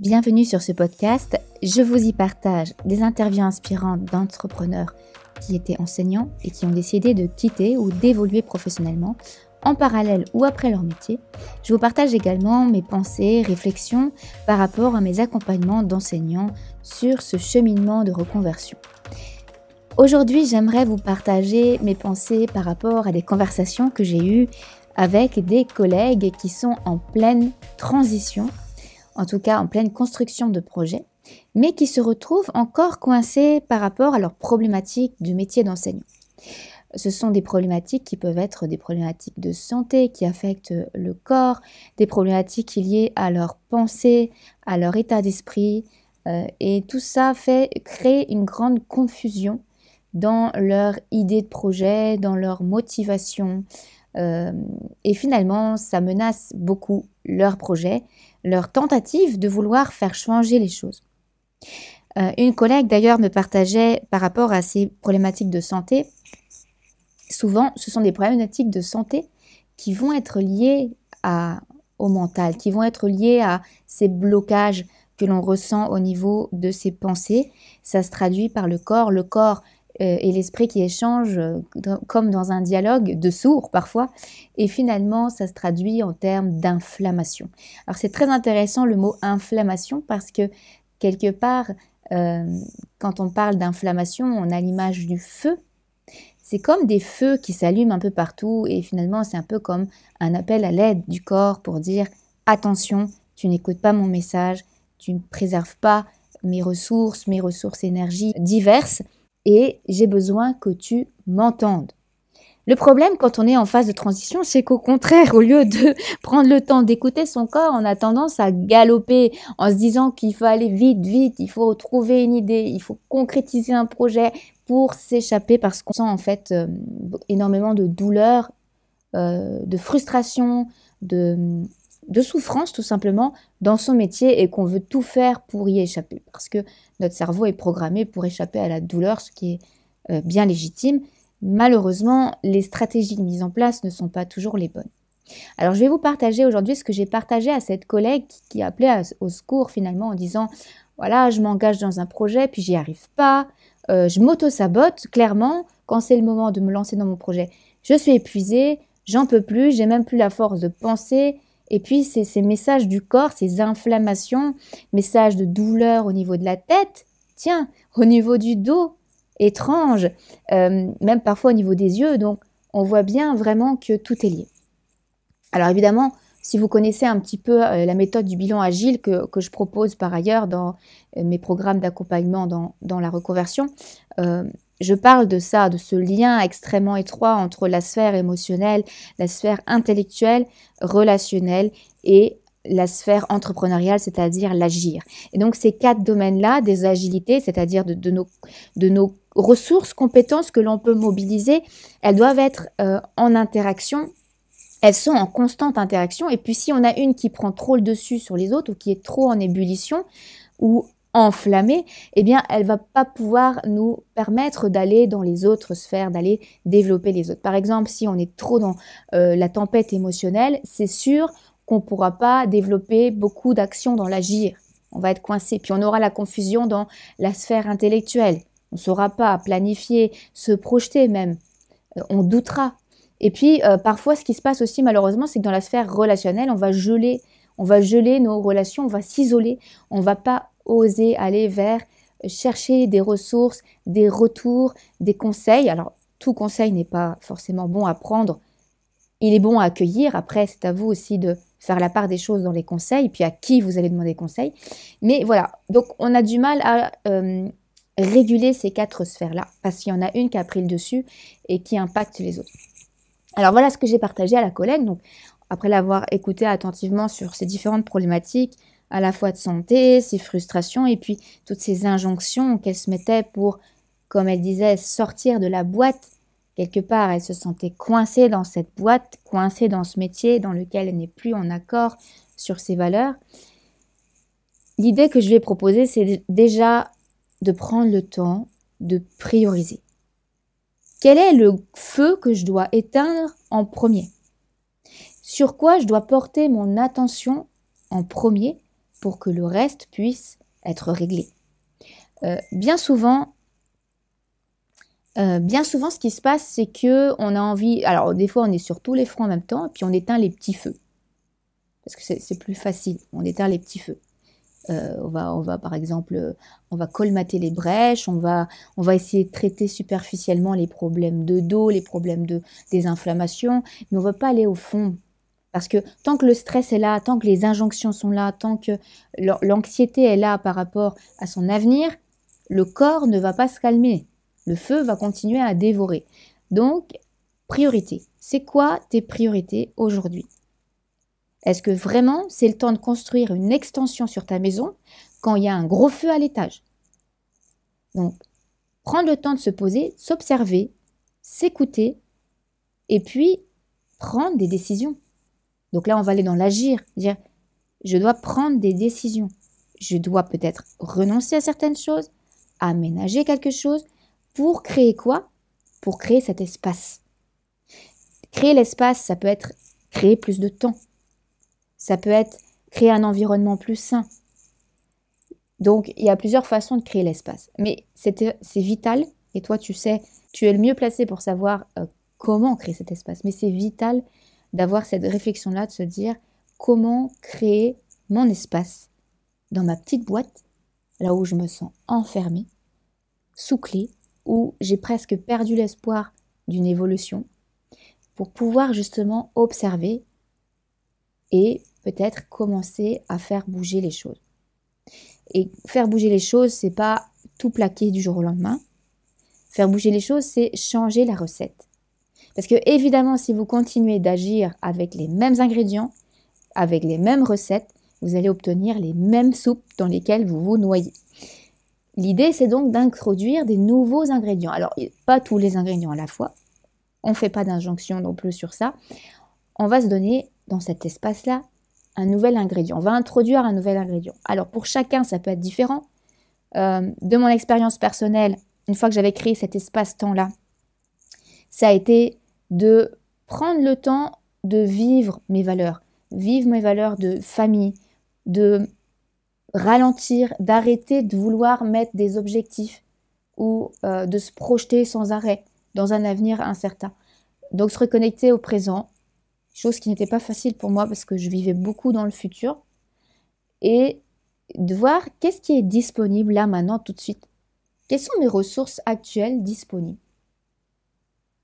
Bienvenue sur ce podcast. Je vous y partage des interviews inspirantes d'entrepreneurs qui étaient enseignants et qui ont décidé de quitter ou d'évoluer professionnellement en parallèle ou après leur métier. Je vous partage également mes pensées, réflexions par rapport à mes accompagnements d'enseignants sur ce cheminement de reconversion. Aujourd'hui, j'aimerais vous partager mes pensées par rapport à des conversations que j'ai eues avec des collègues qui sont en pleine transition en tout cas en pleine construction de projets, mais qui se retrouvent encore coincés par rapport à leurs problématiques du métier d'enseignant. Ce sont des problématiques qui peuvent être des problématiques de santé qui affectent le corps, des problématiques liées à leur pensée, à leur état d'esprit, euh, et tout ça fait créer une grande confusion dans leur idée de projet, dans leur motivation, euh, et finalement ça menace beaucoup leur projet leur tentative de vouloir faire changer les choses. Euh, une collègue d'ailleurs me partageait par rapport à ces problématiques de santé, souvent ce sont des problématiques de santé qui vont être liées au mental, qui vont être liées à ces blocages que l'on ressent au niveau de ses pensées. Ça se traduit par le corps. Le corps euh, et l'esprit qui échange euh, comme dans un dialogue de sourds parfois, et finalement ça se traduit en termes d'inflammation. Alors c'est très intéressant le mot inflammation parce que quelque part, euh, quand on parle d'inflammation, on a l'image du feu. C'est comme des feux qui s'allument un peu partout et finalement c'est un peu comme un appel à l'aide du corps pour dire attention, tu n'écoutes pas mon message, tu ne préserves pas mes ressources, mes ressources énergie diverses et j'ai besoin que tu m'entendes. Le problème quand on est en phase de transition, c'est qu'au contraire, au lieu de prendre le temps d'écouter son corps, on a tendance à galoper en se disant qu'il faut aller vite, vite, il faut trouver une idée, il faut concrétiser un projet pour s'échapper parce qu'on sent en fait euh, énormément de douleur, euh, de frustration, de, de souffrance tout simplement dans son métier et qu'on veut tout faire pour y échapper. Parce que notre cerveau est programmé pour échapper à la douleur, ce qui est euh, bien légitime. Malheureusement, les stratégies mises en place ne sont pas toujours les bonnes. Alors je vais vous partager aujourd'hui ce que j'ai partagé à cette collègue qui appelait appelé au secours finalement en disant voilà je m'engage dans un projet puis j'y arrive pas, euh, je m'auto-sabote clairement quand c'est le moment de me lancer dans mon projet. Je suis épuisée, j'en peux plus, j'ai même plus la force de penser, et puis, ces, messages du corps, ces inflammations, messages de douleur au niveau de la tête, tiens, au niveau du dos, étrange, euh, même parfois au niveau des yeux. Donc, on voit bien vraiment que tout est lié. Alors, évidemment, si vous connaissez un petit peu euh, la méthode du bilan agile que, je propose par ailleurs dans euh, mes programmes d'accompagnement dans, la reconversion, je parle de ça, de ce lien extrêmement étroit entre la sphère émotionnelle, la sphère intellectuelle, relationnelle et la sphère entrepreneuriale, c'est-à-dire l'agir. Et donc ces quatre domaines-là, des agilités, c'est-à-dire de, nos, de, nos, ressources, compétences que l'on peut mobiliser, elles doivent être euh, en interaction. Elles sont en constante interaction. Et puis si on a une qui prend trop le dessus sur les autres ou qui est trop en ébullition ou enflammée, eh bien, elle va pas pouvoir nous permettre d'aller dans les autres sphères, d'aller développer les autres. Par exemple, si on est trop dans euh, la tempête émotionnelle, c'est sûr qu'on ne pourra pas développer beaucoup d'actions dans l'agir. On va être coincé. Puis on aura la confusion dans la sphère intellectuelle. On ne saura pas planifier, se projeter même. Euh, on doutera. Et puis, euh, parfois, ce qui se passe aussi, malheureusement, c'est que dans la sphère relationnelle, on va geler on va geler nos relations, on va s'isoler, on va pas oser aller vers chercher des ressources, des retours, des conseils. Alors, tout conseil n'est pas forcément bon à prendre. Il est bon à accueillir. Après, c'est à vous aussi de faire la part des choses dans les conseils, puis à qui vous allez demander conseil. Mais voilà, donc on a du mal à euh, réguler ces quatre sphères-là, parce qu'il y en a une qui a pris le dessus et qui impacte les autres. Alors voilà ce que j'ai partagé à la collègue. Donc, après l'avoir écouté attentivement sur ces différentes problématiques, à la fois de santé, ses frustrations et puis toutes ces injonctions qu'elle se mettait pour, comme elle disait, sortir de la boîte. Quelque part, elle se sentait coincée dans cette boîte, coincée dans ce métier dans lequel elle n'est plus en accord sur ses valeurs. L'idée que je vais proposer, c'est déjà de prendre le temps de prioriser. Quel est le feu que je dois éteindre en premier Sur quoi je dois porter mon attention en premier pour que le reste puisse être réglé. Euh, bien souvent, euh, bien souvent, ce qui se passe, c'est que on a envie. Alors, des fois, on est sur tous les fronts en même temps, puis on éteint les petits feux. Parce que c'est plus facile. On éteint les petits feux. Euh, on, va, on va, par exemple, on va colmater les brèches, on va, on va essayer de traiter superficiellement les problèmes de dos, les problèmes de, des inflammations, mais on ne va pas aller au fond parce que tant que le stress est là, tant que les injonctions sont là, tant que l'anxiété est là par rapport à son avenir, le corps ne va pas se calmer. Le feu va continuer à dévorer. Donc, priorité. C'est quoi tes priorités aujourd'hui Est-ce que vraiment c'est le temps de construire une extension sur ta maison quand il y a un gros feu à l'étage Donc, prendre le temps de se poser, s'observer, s'écouter et puis prendre des décisions. Donc là, on va aller dans l'agir, dire je dois prendre des décisions. Je dois peut-être renoncer à certaines choses, aménager quelque chose pour créer quoi Pour créer cet espace. Créer l'espace, ça peut être créer plus de temps. Ça peut être créer un environnement plus sain. Donc, il y a plusieurs façons de créer l'espace. Mais c'est vital, et toi, tu sais, tu es le mieux placé pour savoir euh, comment créer cet espace. Mais c'est vital d'avoir cette réflexion-là, de se dire comment créer mon espace dans ma petite boîte, là où je me sens enfermée, sous clé, où j'ai presque perdu l'espoir d'une évolution, pour pouvoir justement observer et peut-être commencer à faire bouger les choses. Et faire bouger les choses, c'est pas tout plaquer du jour au lendemain. Faire bouger les choses, c'est changer la recette. Parce que évidemment, si vous continuez d'agir avec les mêmes ingrédients, avec les mêmes recettes, vous allez obtenir les mêmes soupes dans lesquelles vous vous noyez. L'idée, c'est donc d'introduire des nouveaux ingrédients. Alors, pas tous les ingrédients à la fois. On ne fait pas d'injonction non plus sur ça. On va se donner, dans cet espace-là, un nouvel ingrédient. On va introduire un nouvel ingrédient. Alors, pour chacun, ça peut être différent. Euh, de mon expérience personnelle, une fois que j'avais créé cet espace-temps-là, ça a été de prendre le temps de vivre mes valeurs, vivre mes valeurs de famille, de ralentir, d'arrêter de vouloir mettre des objectifs ou euh, de se projeter sans arrêt dans un avenir incertain. Donc se reconnecter au présent, chose qui n'était pas facile pour moi parce que je vivais beaucoup dans le futur, et de voir qu'est-ce qui est disponible là maintenant tout de suite. Quelles sont mes ressources actuelles disponibles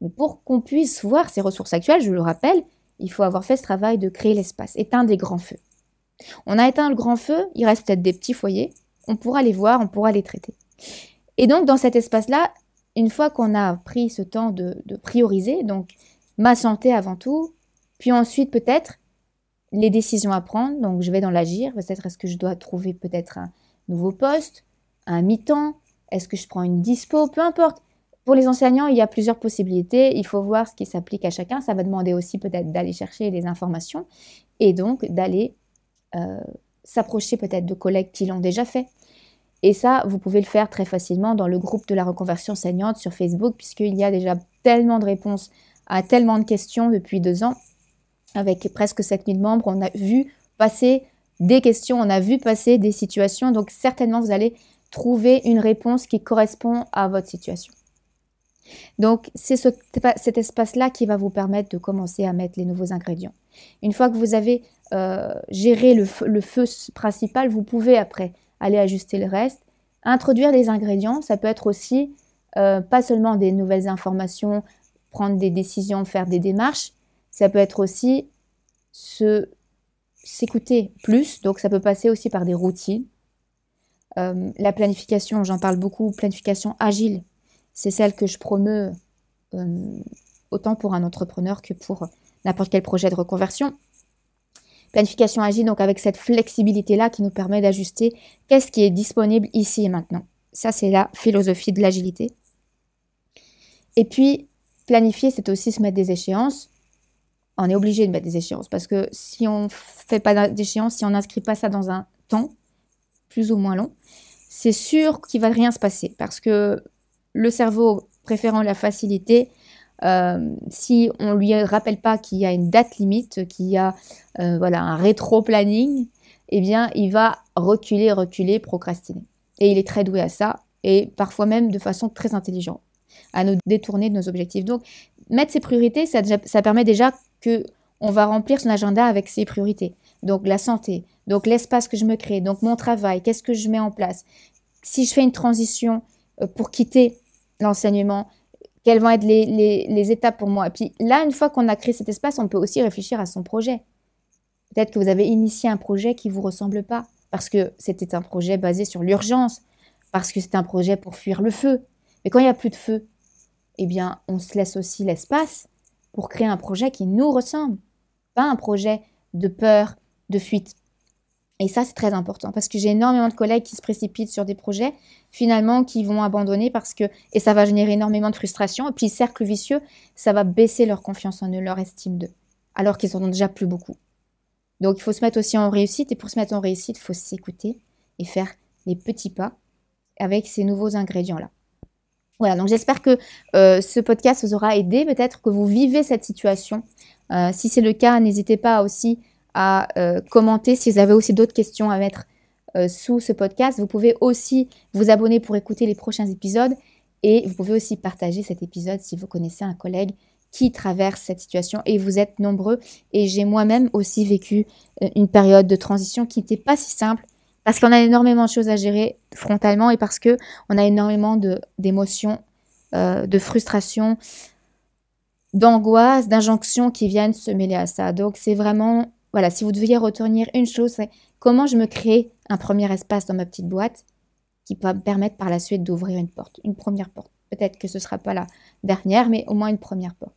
mais pour qu'on puisse voir ces ressources actuelles, je le rappelle, il faut avoir fait ce travail de créer l'espace, éteindre des grands feux. On a éteint le grand feu, il reste peut-être des petits foyers, on pourra les voir, on pourra les traiter. Et donc dans cet espace-là, une fois qu'on a pris ce temps de, de, prioriser, donc ma santé avant tout, puis ensuite peut-être les décisions à prendre, donc je vais dans l'agir, peut-être est-ce que je dois trouver peut-être un nouveau poste, un mi-temps, est-ce que je prends une dispo, peu importe. Pour les enseignants, il y a plusieurs possibilités. Il faut voir ce qui s'applique à chacun. Ça va demander aussi peut-être d'aller chercher des informations et donc d'aller euh, s'approcher peut-être de collègues qui l'ont déjà fait. Et ça, vous pouvez le faire très facilement dans le groupe de la reconversion enseignante sur Facebook, puisqu'il y a déjà tellement de réponses à tellement de questions depuis deux ans. Avec presque 7000 membres, on a vu passer des questions, on a vu passer des situations. Donc certainement, vous allez trouver une réponse qui correspond à votre situation. Donc, c'est cet espace-là qui va vous permettre de commencer à mettre les nouveaux ingrédients. Une fois que vous avez euh, géré le, feu principal, vous pouvez après aller ajuster le reste. Introduire des ingrédients, ça peut être aussi euh, pas seulement des nouvelles informations, prendre des décisions, faire des démarches, ça peut être aussi s'écouter plus, donc ça peut passer aussi par des routines. Euh, la planification, j'en parle beaucoup, planification agile, c'est celle que je promeus euh, autant pour un entrepreneur que pour n'importe quel projet de reconversion. Planification agile, donc avec cette flexibilité-là qui nous permet d'ajuster qu'est-ce qui est disponible ici et maintenant. Ça, c'est la philosophie de l'agilité. Et puis, planifier, c'est aussi se mettre des échéances. On est obligé de mettre des échéances parce que si on ne fait pas d'échéance, si on n'inscrit pas ça dans un temps plus ou moins long, c'est sûr qu'il va rien se passer parce que le cerveau préférant la facilité, euh, si on lui rappelle pas qu'il y a une date limite, qu'il y a euh, voilà un rétro-planning, eh bien il va reculer, reculer, procrastiner. Et il est très doué à ça, et parfois même de façon très intelligente, à nous détourner de nos objectifs. Donc mettre ses priorités, ça, ça permet déjà que on va remplir son agenda avec ses priorités. Donc la santé, donc l'espace que je me crée, donc mon travail, qu'est-ce que je mets en place. Si je fais une transition euh, pour quitter l'enseignement Quelles vont être les, étapes pour moi Et puis là, une fois qu'on a créé cet espace, on peut aussi réfléchir à son projet. Peut-être que vous avez initié un projet qui ne vous ressemble pas, parce que c'était un projet basé sur l'urgence, parce que c'est un projet pour fuir le feu. Mais quand il n'y a plus de feu, eh bien, on se laisse aussi l'espace pour créer un projet qui nous ressemble, pas un projet de peur, de fuite. Et ça, c'est très important parce que j'ai énormément de collègues qui se précipitent sur des projets, finalement, qui vont abandonner parce que, et ça va générer énormément de frustration. Et puis, cercle vicieux, ça va baisser leur confiance en eux, leur estime d'eux, alors qu'ils en ont déjà plus beaucoup. Donc, il faut se mettre aussi en réussite. Et pour se mettre en réussite, il faut s'écouter et faire les petits pas avec ces nouveaux ingrédients-là. Voilà, donc j'espère que euh, ce podcast vous aura aidé, peut-être que vous vivez cette situation. Euh, si c'est le cas, n'hésitez pas aussi à euh, commenter. Si vous avez aussi d'autres questions à mettre euh, sous ce podcast, vous pouvez aussi vous abonner pour écouter les prochains épisodes et vous pouvez aussi partager cet épisode si vous connaissez un collègue qui traverse cette situation et vous êtes nombreux. Et j'ai moi-même aussi vécu euh, une période de transition qui n'était pas si simple parce qu'on a énormément de choses à gérer frontalement et parce que on a énormément d'émotions, de, frustrations, de frustration, d'angoisse, d'injonctions qui viennent se mêler à ça. Donc c'est vraiment voilà, si vous deviez retourner une chose, c'est comment je me crée un premier espace dans ma petite boîte qui peut me permettre par la suite d'ouvrir une porte, une première porte. Peut-être que ce ne sera pas la dernière, mais au moins une première porte.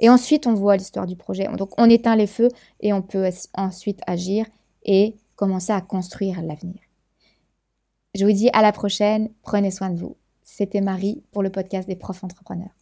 Et ensuite, on voit l'histoire du projet. Donc, on éteint les feux et on peut ensuite agir et commencer à construire l'avenir. Je vous dis à la prochaine. Prenez soin de vous. C'était Marie pour le podcast des profs entrepreneurs.